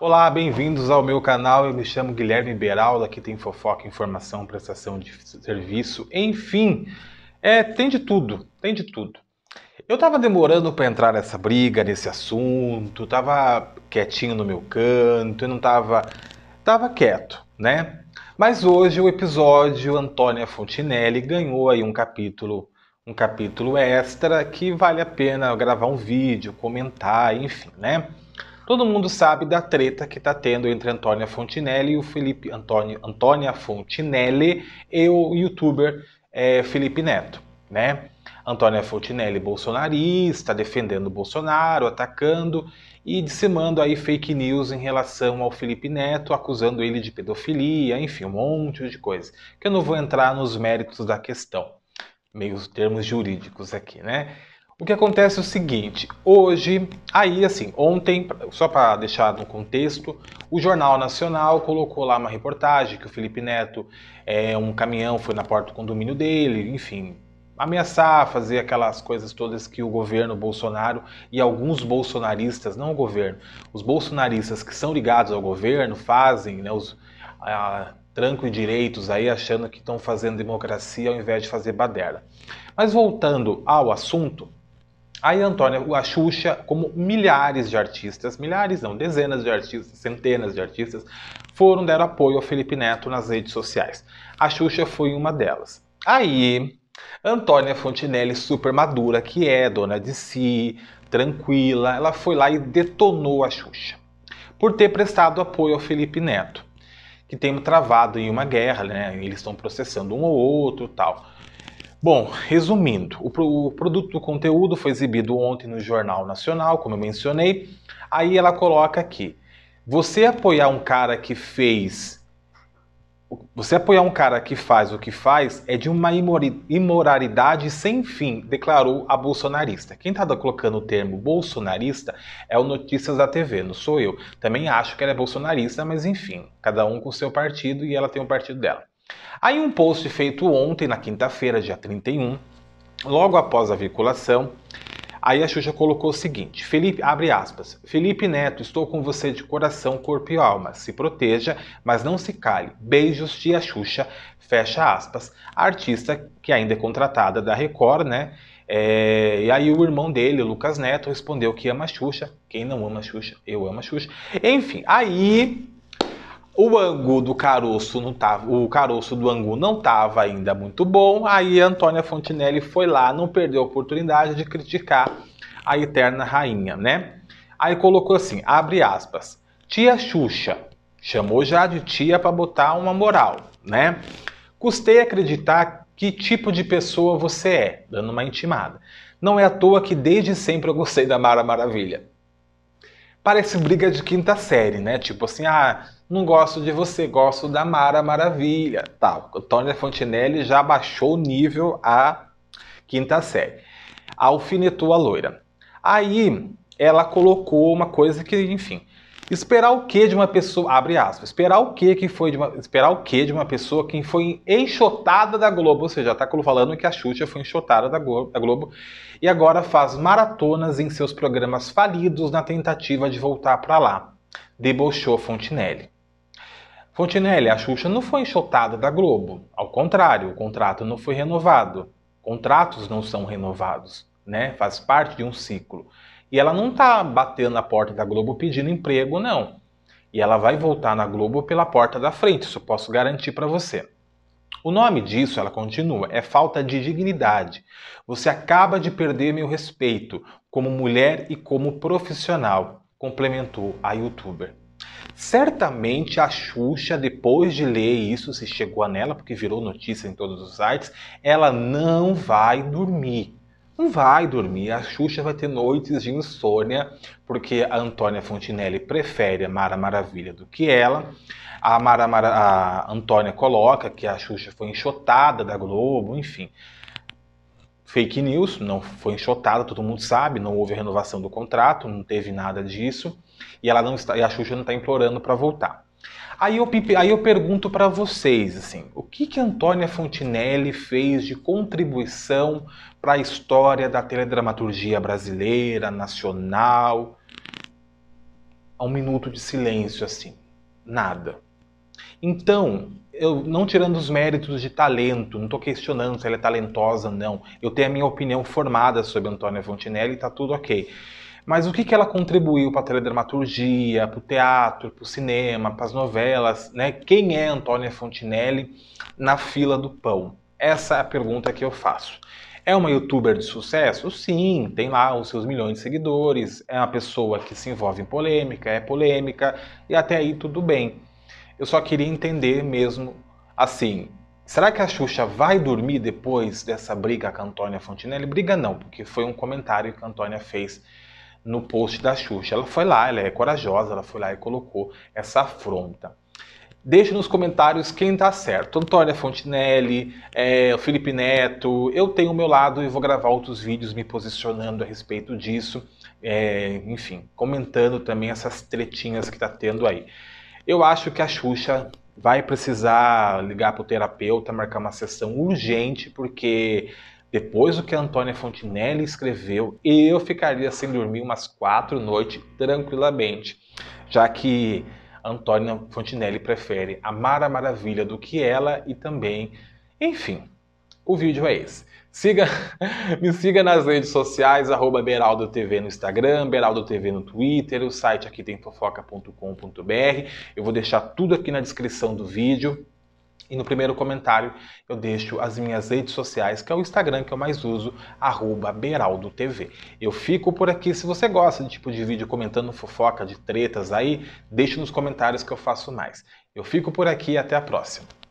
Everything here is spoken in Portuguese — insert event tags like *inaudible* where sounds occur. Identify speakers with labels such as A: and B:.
A: Olá, bem-vindos ao meu canal. Eu me chamo Guilherme Beraldo, aqui tem fofoca, informação, prestação de serviço, enfim, é, tem de tudo, tem de tudo. Eu tava demorando para entrar nessa briga, nesse assunto, tava quietinho no meu canto, eu não tava, tava quieto, né? Mas hoje o episódio Antônia Fontinelli ganhou aí um capítulo, um capítulo extra que vale a pena gravar um vídeo, comentar, enfim, né? Todo mundo sabe da treta que está tendo entre Antônia Fontinelli e o Felipe Antônio, Antônia Fontinelli e o youtuber é, Felipe Neto, né? Antônia Fontinelli bolsonarista, defendendo Bolsonaro, atacando e dissemando aí fake news em relação ao Felipe Neto, acusando ele de pedofilia, enfim, um monte de coisa. Que eu não vou entrar nos méritos da questão, meios termos jurídicos aqui, né? O que acontece é o seguinte, hoje, aí assim, ontem, só para deixar no contexto, o Jornal Nacional colocou lá uma reportagem que o Felipe Neto, é, um caminhão foi na porta do condomínio dele, enfim, ameaçar, fazer aquelas coisas todas que o governo Bolsonaro e alguns bolsonaristas, não o governo, os bolsonaristas que são ligados ao governo fazem, né, os a, tranco e direitos aí achando que estão fazendo democracia ao invés de fazer baderna. Mas voltando ao assunto, Aí Antônia, a Xuxa, como milhares de artistas, milhares não, dezenas de artistas, centenas de artistas, foram dar apoio ao Felipe Neto nas redes sociais. A Xuxa foi uma delas. Aí, Antônia Fontinelli, super madura, que é dona de si, tranquila, ela foi lá e detonou a Xuxa por ter prestado apoio ao Felipe Neto, que tem travado em uma guerra, né? Eles estão processando um ou outro, tal. Bom, resumindo, o, produto do conteúdo foi exibido ontem no Jornal Nacional, como eu mencionei. Aí ela coloca aqui: você apoiar um cara que fez. Você apoiar um cara que faz o que faz é de uma imoralidade sem fim, declarou a bolsonarista. Quem está colocando o termo bolsonarista é o Notícias da TV, não sou eu. Também acho que ela é bolsonarista, mas enfim, cada um com seu partido e ela tem o um partido dela. Aí um post feito ontem, na quinta-feira, dia 31, logo após a vinculação, aí a Xuxa colocou o seguinte: Felipe, abre aspas, Felipe Neto, estou com você de coração, corpo e alma. Se proteja, mas não se cale. Beijos, tia Xuxa, fecha aspas. A artista que ainda é contratada da Record, né? É, e aí o irmão dele, o Lucas Neto, respondeu que ama a Xuxa. Quem não ama a Xuxa? Eu amo a Xuxa. Enfim, aí o angu do caroço não tava, tá, o caroço do angu não tava ainda muito bom. Aí a Antônia Fontinelli foi lá, não perdeu a oportunidade de criticar a eterna rainha, né? Aí colocou assim, abre aspas, tia Xuxa, chamou já de tia para botar uma moral, né? Custei acreditar que tipo de pessoa você é, dando uma intimada. Não é à toa que desde sempre eu gostei da Mara Maravilha parece briga de quinta série, né? Tipo assim, ah, não gosto de você, gosto da Mara Maravilha. Tal. Tá, Fontinelli já baixou o nível à quinta série. Alfinetou a loira. Aí ela colocou uma coisa que, enfim, Esperar o que de uma pessoa, abre aspas, esperar o que que foi de uma, esperar o que de uma pessoa que foi enxotada da Globo, ou seja, está falando que a Xuxa foi enxotada da Globo, da Globo e agora faz maratonas em seus programas falidos na tentativa de voltar para lá. Debochou Fontinelli. Fontinelli, a Xuxa não foi enxotada da Globo. Ao contrário, o contrato não foi renovado. Contratos não são renovados, né? Faz parte de um ciclo. E ela não tá batendo na porta da Globo pedindo emprego, não. E ela vai voltar na Globo pela porta da frente, isso posso garantir para você. O nome disso, ela continua, é falta de dignidade. Você acaba de perder meu respeito como mulher e como profissional, complementou a youtuber. Certamente a Xuxa, depois de ler isso, se chegou a nela, porque virou notícia em todos os sites, ela não vai dormir. Não vai dormir, a Xuxa vai ter noites de insônia, porque a Antônia Fontinelli prefere a Mara Maravilha do que ela. A, Mara, Mara, a Antônia coloca que a Xuxa foi enxotada da Globo, enfim fake news, não foi enxotada, todo mundo sabe, não houve renovação do contrato, não teve nada disso, e ela não está, e a Xuxa não está implorando para voltar. Aí eu, aí eu pergunto para vocês, assim, o que que Antônia Fontinelli fez de contribuição para a história da teledramaturgia brasileira, nacional? um minuto de silêncio, assim, nada. Então, eu não tirando os méritos de talento, não estou questionando se ela é talentosa ou não. Eu tenho a minha opinião formada sobre Antônia Fontinelli e está tudo ok. Mas o que, que ela contribuiu para a teledramaturgia, para o teatro, para o cinema, para as novelas? Né? Quem é Antônia Fontinelli na fila do pão? Essa é a pergunta que eu faço. É uma youtuber de sucesso? Sim, tem lá os seus milhões de seguidores, é uma pessoa que se envolve em polêmica, é polêmica, e até aí tudo bem. Eu só queria entender mesmo assim. Será que a Xuxa vai dormir depois dessa briga com a Antônia Fontinelli? Briga não, porque foi um comentário que a Antônia fez no post da Xuxa. Ela foi lá, ela é corajosa, ela foi lá e colocou essa afronta. Deixe nos comentários quem tá certo. Antônia Fontinelli, é, o Felipe Neto. Eu tenho o meu lado e vou gravar outros vídeos me posicionando a respeito disso. É, enfim, comentando também essas tretinhas que tá tendo aí. Eu acho que a Xuxa vai precisar ligar para o terapeuta, marcar uma sessão urgente, porque depois do que a Antônia Fontinelli escreveu, eu ficaria sem dormir umas quatro noites tranquilamente, já que a Antônia Fontinelli prefere amar a maravilha do que ela e também, enfim, o vídeo é esse. Siga, *laughs* me siga nas redes sociais, arroba Beraldo TV no Instagram, Beraldo TV no Twitter, o site aqui tem fofoca.com.br. Eu vou deixar tudo aqui na descrição do vídeo. E no primeiro comentário eu deixo as minhas redes sociais, que é o Instagram que eu mais uso, arroba BeraldoTV. Eu fico por aqui. Se você gosta de tipo de vídeo comentando fofoca, de tretas aí, deixe nos comentários que eu faço mais. Eu fico por aqui até a próxima.